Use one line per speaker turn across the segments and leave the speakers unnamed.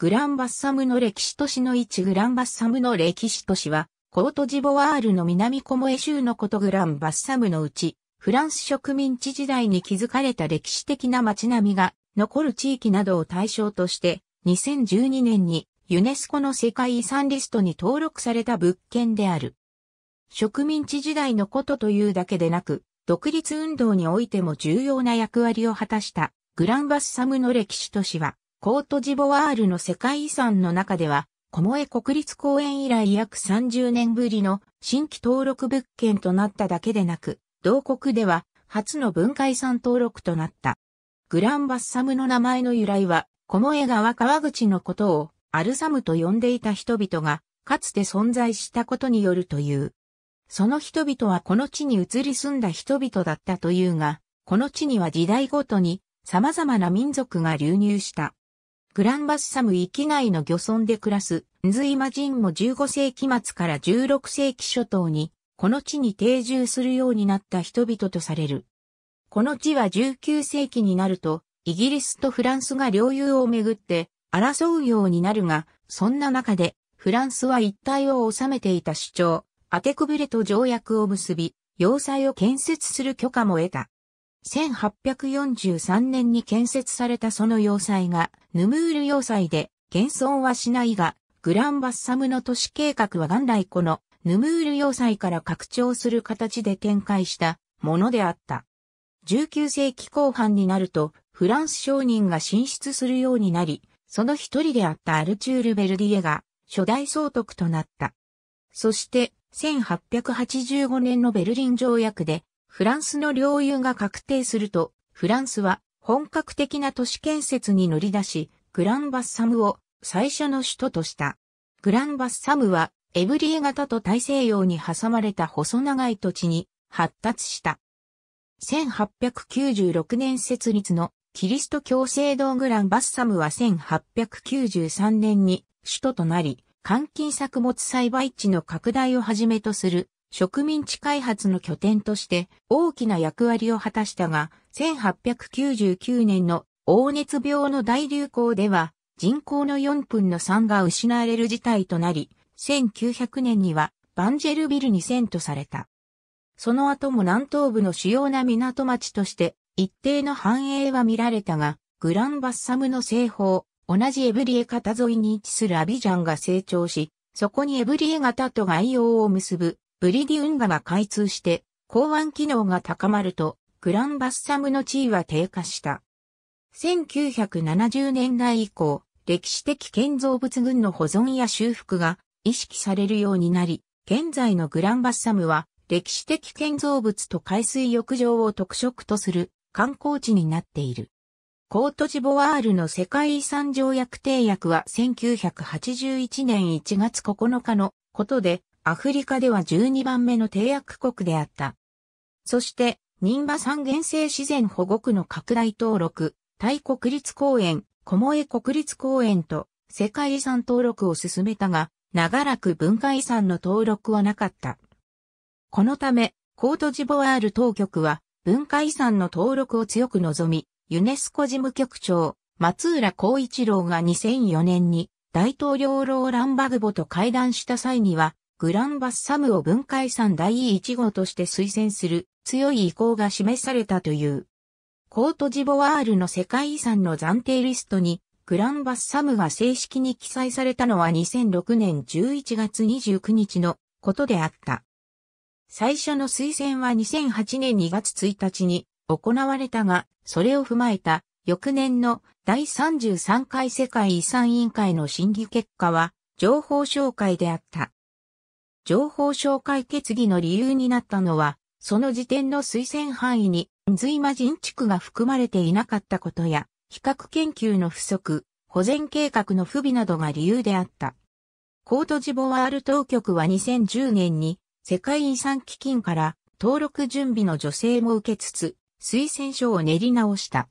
グランバッサムの歴史都市の一グランバッサムの歴史都市は、コートジボワールの南コモエ州のことグランバッサムのうち、フランス植民地時代に築かれた歴史的な街並みが残る地域などを対象として、2012年にユネスコの世界遺産リストに登録された物件である。植民地時代のことというだけでなく、独立運動においても重要な役割を果たしたグランバッサムの歴史都市は、コートジボワールの世界遺産の中では、コモエ国立公園以来約30年ぶりの新規登録物件となっただけでなく、同国では初の文化遺産登録となった。グランバッサムの名前の由来は、コモエ川川口のことをアルサムと呼んでいた人々が、かつて存在したことによるという。その人々はこの地に移り住んだ人々だったというが、この地には時代ごとに様々な民族が流入した。グランバスサム域内の漁村で暮らす、ンズイマ人も15世紀末から16世紀初頭に、この地に定住するようになった人々とされる。この地は19世紀になると、イギリスとフランスが領有をめぐって争うようになるが、そんな中で、フランスは一帯を治めていた主張、アテクブレと条約を結び、要塞を建設する許可も得た。1843年に建設されたその要塞が、ヌムール要塞で、現存はしないが、グランバッサムの都市計画は元来この、ヌムール要塞から拡張する形で展開したものであった。19世紀後半になると、フランス商人が進出するようになり、その一人であったアルチュール・ベルディエが、初代総督となった。そして、1885年のベルリン条約で、フランスの領有が確定すると、フランスは本格的な都市建設に乗り出し、グランバッサムを最初の首都とした。グランバッサムはエブリエ型と大西洋に挟まれた細長い土地に発達した。1896年設立のキリスト教制堂グランバッサムは1893年に首都となり、換金作物栽培地の拡大をはじめとする植民地開発の拠点として大きな役割を果たしたが、1899年の黄熱病の大流行では人口の4分の3が失われる事態となり、1900年にはバンジェルビルに遷都された。その後も南東部の主要な港町として一定の繁栄は見られたが、グランバッサムの西方、同じエブリエ型沿いに位置するアビジャンが成長し、そこにエブリエ型と外洋を結ぶブリディ運河が開通して、港湾機能が高まると、グランバッサムの地位は低下した。1970年代以降、歴史的建造物群の保存や修復が意識されるようになり、現在のグランバッサムは歴史的建造物と海水浴場を特色とする観光地になっている。コートジボワールの世界遺産条約締約は1981年1月9日のことでアフリカでは12番目の締約国であった。そして、任馬三原生自然保護区の拡大登録、タイ国立公園、コモエ国立公園と世界遺産登録を進めたが、長らく文化遺産の登録はなかった。このため、コートジボワール当局は文化遺産の登録を強く望み、ユネスコ事務局長、松浦光一郎が2004年に大統領ローランバグボと会談した際には、グランバッサムを文化遺産第1号として推薦する強い意向が示されたという。コートジボワールの世界遺産の暫定リストにグランバッサムが正式に記載されたのは2006年11月29日のことであった。最初の推薦は2008年2月1日に行われたが、それを踏まえた翌年の第33回世界遺産委員会の審議結果は情報紹介であった。情報紹介決議の理由になったのは、その時点の推薦範囲に、随魔人地区が含まれていなかったことや、比較研究の不足、保全計画の不備などが理由であった。コートジボワール当局は2010年に世界遺産基金から登録準備の助成も受けつつ、推薦書を練り直した。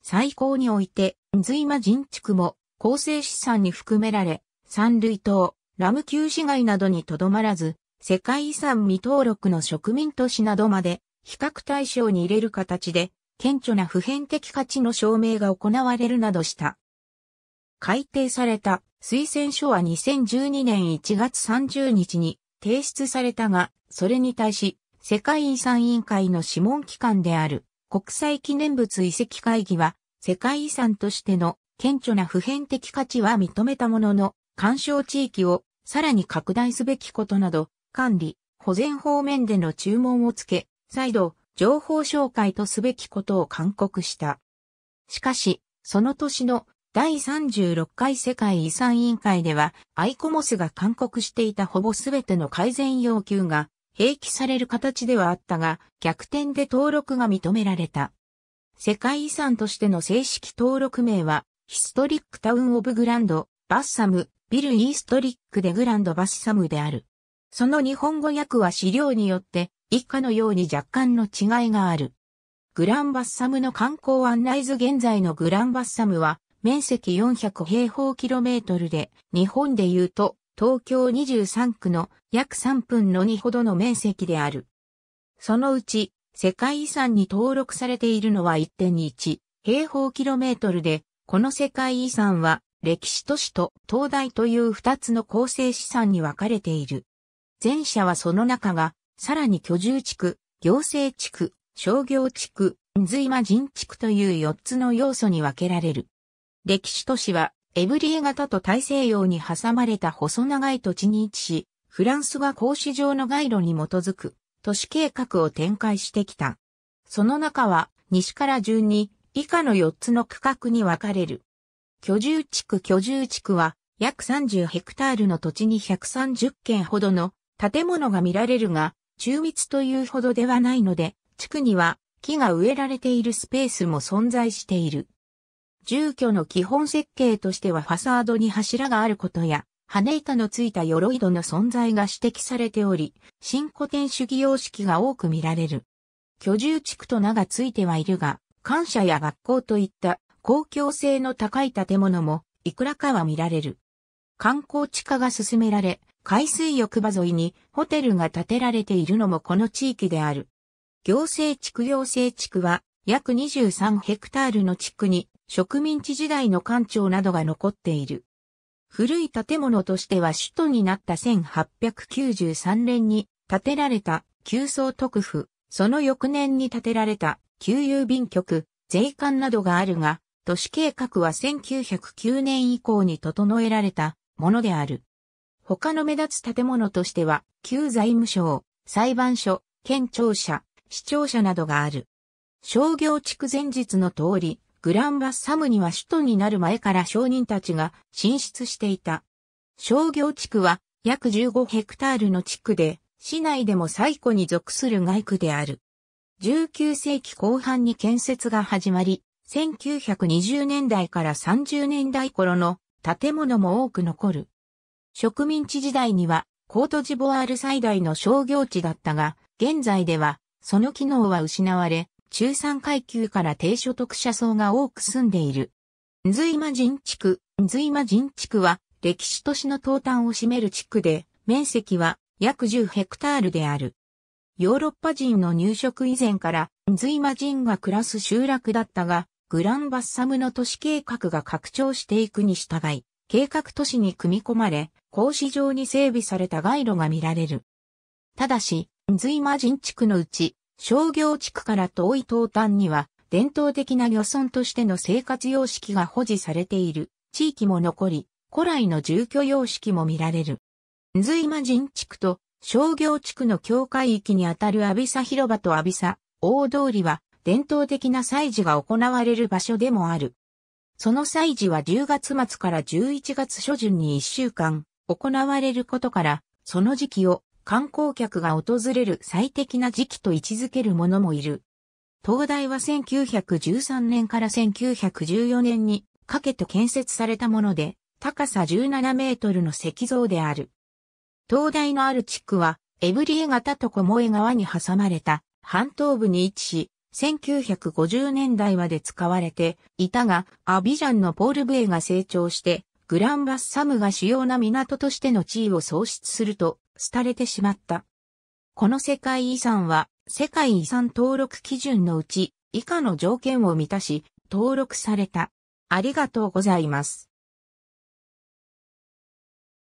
最高において、随魔人地区も構成資産に含められ、三類島、ラム級市街などにとどまらず、世界遺産未登録の植民都市などまで比較対象に入れる形で、顕著な普遍的価値の証明が行われるなどした。改定された推薦書は2012年1月30日に提出されたが、それに対し、世界遺産委員会の諮問機関である国際記念物遺跡会議は、世界遺産としての顕著な普遍的価値は認めたものの、干渉地域をさらに拡大すべきことなど、管理、保全方面での注文をつけ、再度、情報紹介とすべきことを勧告した。しかし、その年の第36回世界遺産委員会では、アイコモスが勧告していたほぼすべての改善要求が、併記される形ではあったが、逆転で登録が認められた。世界遺産としての正式登録名は、ヒストリックタウンオブグランド、バッサム、ビル・イーストリックでグランド・バッサムである。その日本語訳は資料によって以下のように若干の違いがある。グランバッサムの観光案内図現在のグランバッサムは面積400平方キロメートルで日本で言うと東京23区の約3分の2ほどの面積である。そのうち世界遺産に登録されているのは1.1平方キロメートルでこの世界遺産は歴史都市と東大という二つの構成資産に分かれている。前者はその中が、さらに居住地区、行政地区、商業地区、水間人地区という四つの要素に分けられる。歴史都市は、エブリエ型と大西洋に挟まれた細長い土地に位置し、フランスが格子状の街路に基づく都市計画を展開してきた。その中は、西から順に以下の4つの区画に分かれる。居住地区居住地区は約30ヘクタールの土地に130軒ほどの建物が見られるが、中密というほどではないので、地区には木が植えられているスペースも存在している。住居の基本設計としてはファサードに柱があることや、羽板のついた鎧戸の存在が指摘されており、新古典主義様式が多く見られる。居住地区と名がついてはいるが、感謝や学校といった公共性の高い建物もいくらかは見られる。観光地化が進められ、海水浴場沿いにホテルが建てられているのもこの地域である。行政地区行政地区は約23ヘクタールの地区に植民地時代の官庁などが残っている。古い建物としては首都になった1893年に建てられた旧総督府、その翌年に建てられた旧郵便局、税関などがあるが、都市計画は1909年以降に整えられたものである。他の目立つ建物としては、旧財務省、裁判所、県庁舎、市庁舎などがある。商業地区前日の通り、グランバッサムには首都になる前から商人たちが進出していた。商業地区は約15ヘクタールの地区で、市内でも最古に属する外区である。19世紀後半に建設が始まり、1920年代から30年代頃の建物も多く残る。植民地時代にはコートジボワール最大の商業地だったが、現在ではその機能は失われ、中産階級から低所得者層が多く住んでいる。ズイマ人地区、ズイマ人地区は歴史都市の東端を占める地区で、面積は約10ヘクタールである。ヨーロッパ人の入植以前から、ズイマ人が暮らす集落だったが、グランバッサムの都市計画が拡張していくに従い、計画都市に組み込まれ、格子状に整備された街路が見られる。ただし、ズイマ人地区のうち、商業地区から遠い東端には、伝統的な漁村としての生活様式が保持されている地域も残り、古来の住居様式も見られる。ズイマ人地区と商業地区の境界域にあたるアビサ広場とアビサ大通りは伝統的な祭事が行われる場所でもある。その祭事は10月末から11月初旬に1週間行われることから、その時期を観光客が訪れる最適な時期と位置づける者もいる。東大は1913年から1914年にかけて建設されたもので、高さ17メートルの石像である。東大のある地区は、エブリエ型とコモエ川に挟まれた半東部に位置し、1950年代まで使われていたが、アビジャンのポール・ブエが成長して、グランバスサムが主要な港としての地位を喪失すると、廃れてしまった。この世界遺産は、世界遺産登録基準のうち、以下の条件を満たし、登録された。ありがとうございます。